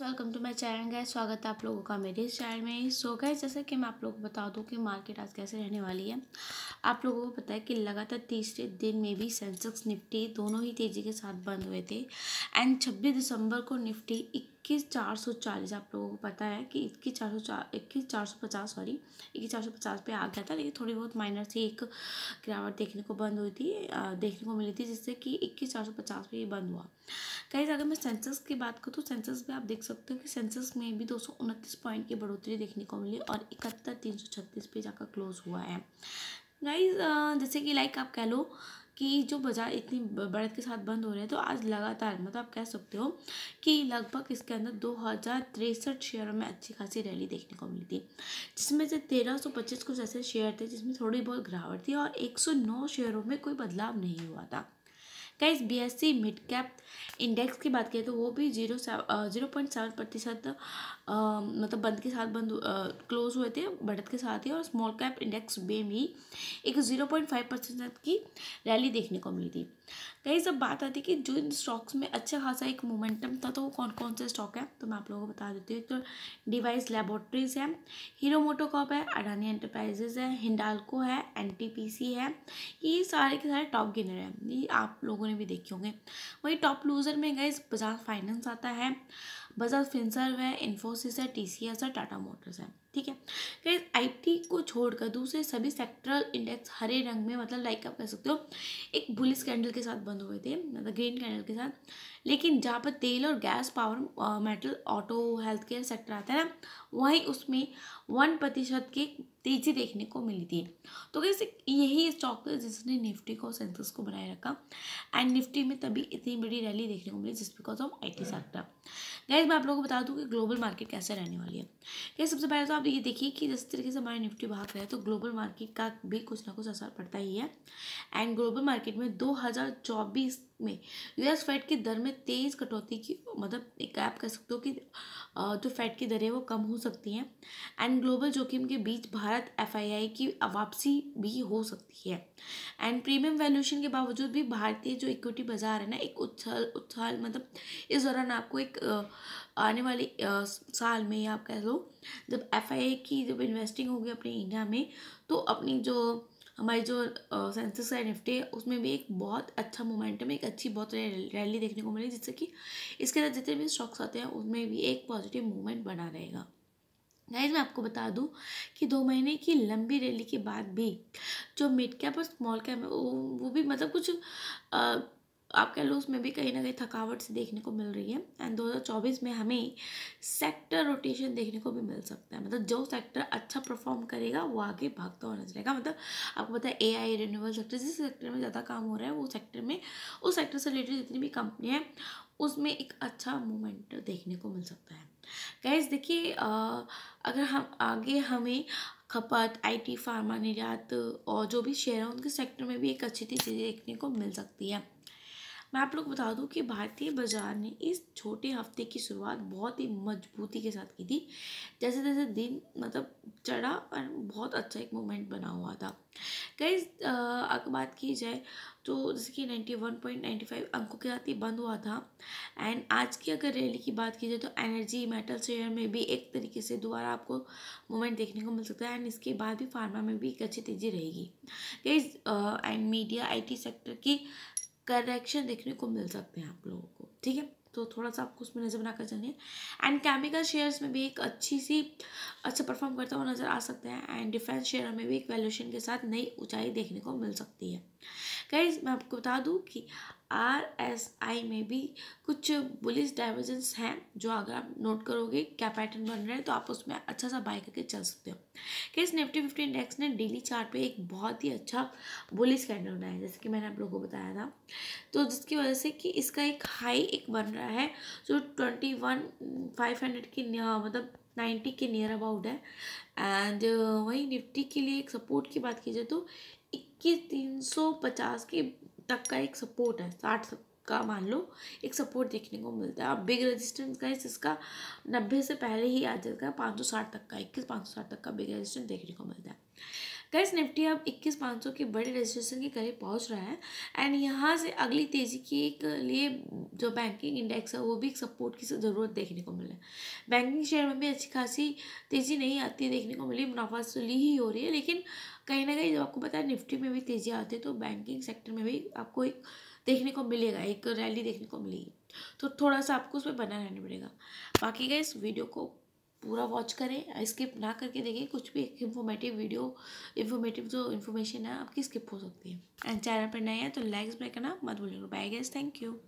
welcome to my channel गए स्वागत है आप लोगों का मेरे इस चैनल में सो गए जैसा कि मैं आप लोगों को बता दूं कि मार्केट आज कैसे रहने वाली है आप लोगों को पता है कि लगातार तीसरे दिन में भी सेंसेक्स निफ्टी दोनों ही तेज़ी के साथ बंद हुए थे एंड 26 दिसंबर को निफ्टी इक्कीस चार सौ चालीस आप लोगों को पता है कि इक्कीस चार सौ चार इक्कीस चार सौ पचास सॉरी इक्कीस चार सौ पचास पे आ गया था लेकिन थोड़ी बहुत माइनर सी एक गिरावट देखने को बंद हुई थी देखने को मिली थी जिससे कि इक्कीस चार सौ पचास पे ये बंद हुआ कहीं अगर मैं सेंसस की बात करूँ तो सेंसस में आप देख सकते हो कि सेंसस में भी दो सौ उनतीस पॉइंट की बढ़ोतरी देखने को मिली और इकहत्तर तीन सौ छत्तीस पे जाकर क्लोज हुआ है गाइज जैसे कि लाइक आप कह लो कि जो बाज़ार इतनी बढ़त के साथ बंद हो रहे हैं तो आज लगातार मतलब आप कह सकते हो कि लगभग इसके अंदर दो हज़ार तिरसठ शेयरों में अच्छी खासी रैली देखने को मिली थी जिसमें से तेरह सौ पच्चीस कुछ ऐसे शेयर थे जिसमें थोड़ी बहुत गिरावट थी और एक सौ नौ शेयरों में कोई बदलाव नहीं हुआ था कैस B S C mid cap index की बात करें तो वो भी जीरो जीरो पॉइंट सेवन प्रतिशत मतलब बंद के साथ बंद क्लोज हुए थे बढ़त के साथ ही और स्मॉल कैप इंडेक्स बे में एक जीरो पॉइंट फाइव प्रतिशत की रैली देखने को मिली थी कई सब बात आती है कि जो इन स्टॉक्स में अच्छा खासा एक मोमेंटम था तो वो कौन कौन से स्टॉक है तो मैं आप लोगों को बता देती हूँ एक तो डिवाइस लेबोरेटरीज है हीरो मोटोकॉप है अडानी एंटरप्राइजेज है हिंडालको है एन है ये सारे के सारे टॉप गेनर हैं ये आप लोगों ने भी देखे होंगे वही टॉप लूज़र में गए बजाज फाइनेंस आता है बजाज फिंसर्व है इन्फोसिस है टीसीएस है टाटा मोटर्स है ठीक है फिर आईटी को छोड़कर दूसरे सभी सेक्टरल इंडेक्स हरे रंग में मतलब लाइक आप कह सकते हो एक बुलिस कैंडल के साथ बंद हुए थे मतलब ग्रीन कैंडल के साथ लेकिन जहाँ पर तेल और gas power metal auto health care sector आता है ना वहीं उसमें वन प्रतिशत की तेजी देखने को मिली थी तो कैसे यही स्टॉक था जिसने निफ्टी को सेंसेक्स को बनाए रखा एंड निफ्टी में तभी इतनी बड़ी रैली देखने को मिली जिस because of I T sector gas मैं आप लोगों को बता दूँ कि ग्लोबल मार्केट कैसे रहने वाली है क्या सबसे पहले तो आप ये देखिए कि जिस तरीके से हमारे निफ्टी भाग रहे है तो ग्लोबल मार्केट का भी कुछ ना कुछ असर पड़ता ही है एंड ग्लोबल मार्केट में दो में यूएस फैट की दर में तेज कटौती की मतलब एक आप कह सकते हो कि जो फैट की दरें वो कम हो सकती हैं एंड एंड ग्लोबल जोखिम के बीच भारत एफ की वापसी भी हो सकती है एंड प्रीमियम वैल्यूशन के बावजूद भी भारतीय जो इक्विटी बाजार है ना एक उछल उत्थाल मतलब इस दौरान आपको एक आने वाले साल में आप कह लो जब एफ की जब इन्वेस्टिंग होगी अपने इंडिया में तो अपनी जो हमारी जो सेंसेक्स है निफ्टी है उसमें भी एक बहुत अच्छा मोमेंटम एक अच्छी बहुत रैली देखने को मिली जिससे कि इसके अंदर जितने भी स्टॉक्स आते हैं उसमें भी एक पॉजिटिव मूवमेंट बना रहेगा गाइज मैं आपको बता दूं कि दो महीने की लंबी रैली के बाद भी जो मिड कैप और स्मॉल कैप है वो, वो भी मतलब कुछ आ, आप कह लो उसमें भी कहीं ना कहीं थकावट से देखने को मिल रही है एंड 2024 में हमें सेक्टर रोटेशन देखने को भी मिल सकता है मतलब जो सेक्टर अच्छा परफॉर्म करेगा वो आगे भागता हुआ नजर आएगा मतलब आपको पता है ए आई रिन्यूबल सेक्टर जिस सेक्टर में ज़्यादा काम हो रहा है वो सेक्टर में उस सेक्टर से रिलेटेड जितनी भी कंपनी है उसमें एक अच्छा मोमेंट देखने को मिल सकता है गैस देखिए अगर हम आगे हमें खपत आईटी फार्मा निर्यात और जो भी शेयर है उनके सेक्टर में भी एक अच्छी चीज़ें देखने को मिल सकती है मैं आप लोग बता दूं कि भारतीय बाजार ने इस छोटे हफ्ते की शुरुआत बहुत ही मजबूती के साथ की थी जैसे जैसे दिन मतलब चढ़ा और बहुत अच्छा एक मोमेंट बना हुआ था कई अगर बात की जाए तो जैसे कि ninety one point ninety five अंकों के साथ ही बंद हुआ था एंड आज की अगर रैली की बात की जाए तो एनर्जी मेटल शेयर में भी एक तरीके से दोबारा आपको मोमेंट देखने को मिल सकता है एंड इसके बाद भी फार्मा में भी एक अच्छी तेज़ी रहेगी कई एंड मीडिया आईटी सेक्टर की करेक्शन देखने को मिल सकते हैं आप लोगों को ठीक है तो थोड़ा सा आपको उसमें नज़र बनाकर चलिए एंड केमिकल शेयर्स में भी एक अच्छी सी अच्छा परफॉर्म करता हुआ नज़र आ सकते हैं एंड डिफेंस शेयर में भी एक वैल्यूशन के साथ नई ऊंचाई देखने को मिल सकती है कई मैं आपको बता दूँ कि आर एस आई में भी कुछ बुलिस डाइवर्जेंस हैं जो अगर आप नोट करोगे क्या पैटर्न बन रहे हैं तो आप उसमें अच्छा सा बाय करके चल सकते हो इस निफ्टी फिफ्टी इंडेक्स ने डेली चार्ट पे एक बहुत ही अच्छा बुलिस कैंडल बनाया जैसे कि मैंने आप लोगों को बताया था तो जिसकी वजह से कि इसका एक हाई एक बन रहा है जो ट्वेंटी वन फाइव हंड्रेड की मतलब नाइन्टी के नियर अबाउट है एंड वहीं निफ्टी के लिए एक सपोर्ट की बात की जाए तो इक्कीस तीन सौ पचास के तक का एक सपोर्ट है साठ का मान लो एक सपोर्ट देखने को मिलता है और बिग रेजिस्टेंस का इसका नब्बे से पहले ही आ जाता है पाँच सौ साठ तक का इक्कीस पाँच सौ साठ तक का बिग रेजिस्टेंस देखने को मिलता है गैस निफ्टी अब इक्कीस पाँच सौ के बड़े रजिस्ट्रेशन के करीब पहुंच रहा है एंड यहाँ से अगली तेज़ी की एक लिए जो बैंकिंग इंडेक्स है वो भी एक सपोर्ट की ज़रूरत देखने को मिले बैंकिंग शेयर में भी अच्छी खासी तेज़ी नहीं आती देखने को मिली मुनाफा सुली तो ही हो रही है लेकिन कहीं ना कहीं जब आपको पता है निफ्टी में भी तेज़ी आती है तो बैंकिंग सेक्टर में भी आपको एक देखने को मिलेगा एक रैली देखने को मिलेगी तो थोड़ा सा आपको उसमें बना रहना पड़ेगा बाकी गए इस वीडियो को पूरा वॉच करें स्किप ना करके देखें कुछ भी इन्फॉर्मेटिव वीडियो इन्फॉर्मेटिव जो इन्फॉर्मेशन है आपकी स्किप हो सकती है एंड चैनल पर नए हैं तो लाइक्स बाय करना मत भूलिएगा बाय गैस थैंक यू